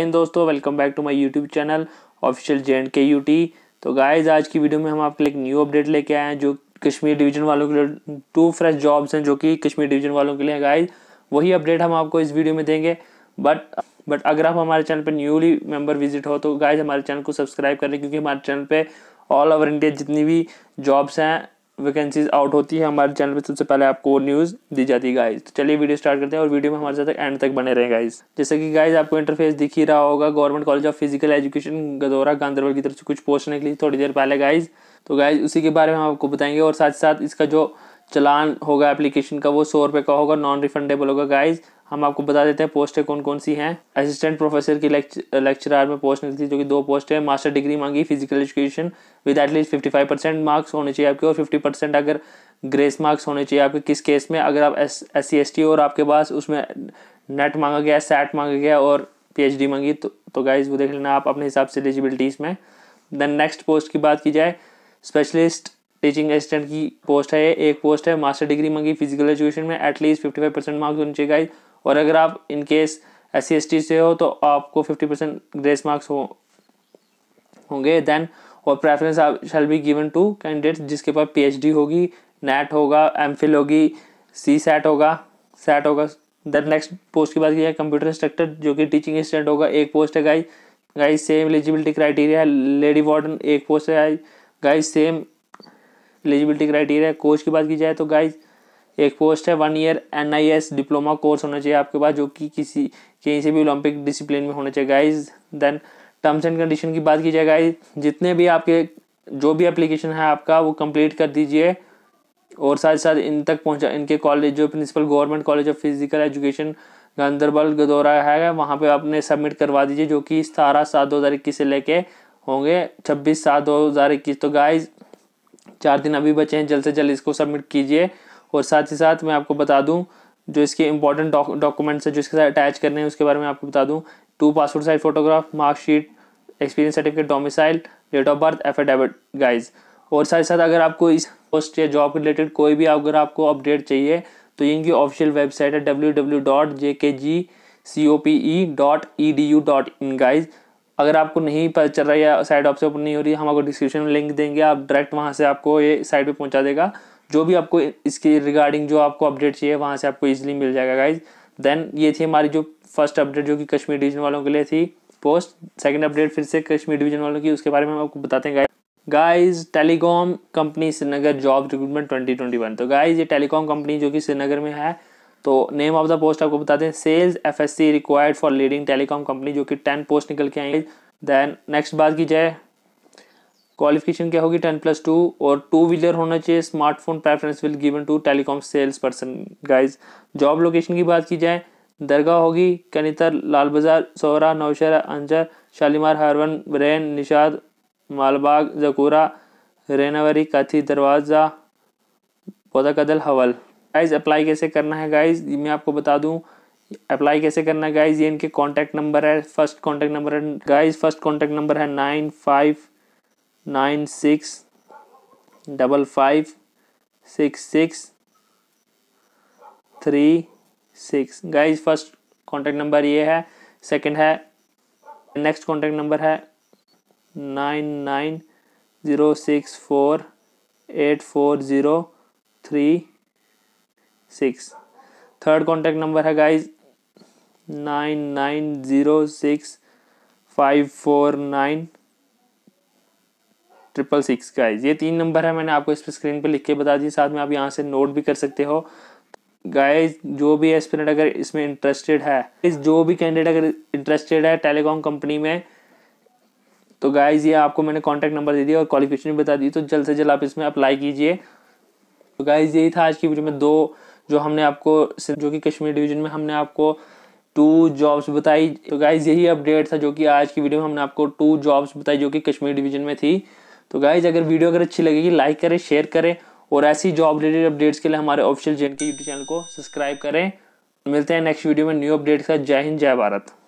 दोस्तों welcome back to my YouTube channel official J and K U T तो guys आज की video में हम आपके लिए एक न्यू अपडेट लेके आए हैं जो कश्मीर डिवीजन वालों के लिए टू फ्रेश जॉब्स हैं जो कि कश्मीर डिवीजन वालों के लिए गाइज वही अपडेट हम आपको इस वीडियो में देंगे बट बट अगर आप हमारे चैनल पर न्यूली मेम्बर विजिट हो तो गाइज हमारे चैनल को सब्सक्राइब करें क्योंकि हमारे चैनल पर ऑल ओवर इंडिया जितनी भी जॉब्स हैं वैकेंसीज आउट होती है हमारे चैनल पे सबसे पहले आपको न्यूज़ दी जाती है गाइज तो चलिए वीडियो स्टार्ट करते हैं और वीडियो में हमारे साथ एंड तक बने रहे गाइज जैसे कि गाइज आपको इंटरफेस दिख ही रहा होगा government college of physical education Gadoora Ganderbal की तरफ से कुछ पोस्ट निकली थोड़ी देर पहले गाइज तो गाइज उसी के बारे में हम आपको बताएंगे और साथ साथ इसका जो चलान होगा एप्लीकेशन का वो सौ रुपये का होगा नॉन रिफंडेबल होगा गाइज हम आपको बता देते हैं पोस्टें कौन कौन सी हैं असिस्टेंट प्रोफेसर की लेक्चर में पोस्ट निकलती जो कि दो पोस्ट है मास्टर डिग्री मांगी physical education with at least fifty five percent marks होने चाहिए आपके और फिफ्टी परसेंट अगर ग्रेस मार्क्स होने चाहिए आपके किस केस में अगर आप S S C S T और आपके पास उसमें नेट मांगा गया सैट मांगा गया और पी एच डी मांगी तो, तो गाइज वो देख लेना आप अपने हिसाब से एलिजिबिलिटीज़ में देन नेक्स्ट पोस्ट की बात की जाए स्पेशलिस्ट टीचिंग असिस्टेंट की पोस्ट है एक पोस्ट है मास्टर डिग्री मंगी फिजिकल एजुकेशन में at least fifty five percent marks होने चाहिए गाइज और अगर आप इन केस एस सी से हो तो आपको फिफ्टी परसेंट ग्रेस मार्क्स हो होंगे देन और प्रेफरेंस आप shall be given to candidate जिसके पास पी एच डी होगी नेट होगा एम फिल होगी सी सेट होगा सेट होगा देन नेक्स्ट पोस्ट की बात की जाए कंप्यूटर इंस्ट्रक्टर जो कि टीचिंग असिस्टेंट होगा एक पोस्ट है guys guys same eligibility criteria है लेडी वार्डन एक पोस्ट है guys same eligibility criteria course की बात की जाए तो गाइज एक पोस्ट है one year N I S diploma course होना चाहिए आपके पास जो कि किसी कहीं से भी ओलंपिक डिसिप्लिन में होना चाहिए guys then terms and condition की बात की जाए गाइज जितने भी आपके जो भी एप्लीकेशन है आपका वो कंप्लीट कर दीजिए और साथ साथ इन तक पहुंचा इनके कॉलेज जो principal government college of physical education Ganderbal Gadoora है वहाँ पे आपने सबमिट करवा दीजिए जो कि सतारह सात दो हज़ार इक्कीस से लेके होंगे छब्बीस सात दो हज़ार इक्कीस तो गाइज चार दिन अभी बचे हैं जल्द से जल्द इसको सबमिट कीजिए और साथ ही साथ मैं आपको बता दूं जो इसके इंपॉर्टेंट डॉक्यूमेंट्स हैं जो इसके साथ अटैच करने हैं उसके बारे में आपको बता दूं two passport size photograph marksheet experience certificate domicile date of birth affidavit guys और साथ ही साथ अगर आपको इस पोस्ट या जॉब रिलेटेड कोई भी अगर आपको अपडेट चाहिए तो इनकी ऑफिशियल वेबसाइट है W W dot J K G C O P E dot E D U dot in guys अगर आपको नहीं पता चल रहा है या साइड ऑप्शन ओपन नहीं हो रही है हम आपको डिस्क्रिप्शन में लिंक देंगे आप डायरेक्ट वहाँ से आपको ये साइट पे पहुँचा देगा जो भी आपको इसके रिगार्डिंग जो आपको अपडेट चाहिए वहाँ से आपको ईजिली मिल जाएगा गाइज देन ये थी हमारी जो फर्स्ट अपडेट जो कि कश्मीर डिवीजन वालों के लिए थी पोस्ट सेकेंड अपडेट फिर से कश्मीर डिवीजन वालों की उसके बारे में हम आपको बताते हैं guys telecom company Srinagar job recruitment twenty तो गाइज ये टेलीकॉम कंपनी जो कि श्रीनगर में है तो नेम ऑफ द पोस्ट आपको बता दें sales F S C required for leading telecom company जो कि टेन पोस्ट निकल के आएंगे दैन नेक्स्ट बात की जाए क्वालिफिकेशन क्या होगी टेन प्लस टू और टू व्हीलर होना चाहिए smartphone preference will given to telecom sales person guys job location की बात की जाए दरगाह होगी कनितर लाल बाजार सोहरा नौशहरा अंजर शालीमार हरवन ब्रेन निषाद मालबाग जकूरा रेनावरी काथी दरवाज़ा पौधा कदल हवल गाइज अप्लाई कैसे करना है गाइज मैं आपको बता दूँ अप्लाई कैसे करना है गाइज ये इनके कॉन्टैक्ट नंबर है फर्स्ट कॉन्टैक्ट नंबर है गाइज फर्स्ट कॉन्टैक्ट नंबर है nine five nine six double five six six three six guys first contact number ये है सेकेंड है नेक्स्ट कॉन्टैक्ट नंबर है nine nine zero six four eight four zero three six third contact number है guys nine nine zero six five four nine triple six guys ये तीन number है मैंने आपको इस पर स्क्रीन पे लिख के बता दिए साथ में आप यहाँ से नोट भी कर सकते हो गाइज जो भी एस्पिरेंट अगर इसमें इंटरेस्टेड है इस जो भी कैंडिडेट अगर इंटरेस्टेड है टेलीकॉम कंपनी में तो गाइज ये आपको मैंने कॉन्टैक्ट नंबर दे दिया और क्वालिफिकेशन भी बता दी तो जल्द से जल्द आप इसमें अप्लाई कीजिए तो गाइज यही था आज की वीडियो में दो जो हमने आपको जो कि कश्मीर डिवीजन में हमने आपको टू जॉब्स बताई तो गाइज यही अपडेट था जो कि आज की वीडियो में हमने आपको टू जॉब्स बताई जो कि कश्मीर डिवीजन में थी तो गाइज अगर वीडियो अगर अच्छी लगेगी लाइक करें शेयर करें और ऐसी जॉब रिलेटेड अपडेट्स के लिए हमारे ऑफिशियल जे के यूट्यूब चैनल को सब्सक्राइब करें मिलते हैं नेक्स्ट वीडियो में न्यू अपडेट्स का जय हिंद जय भारत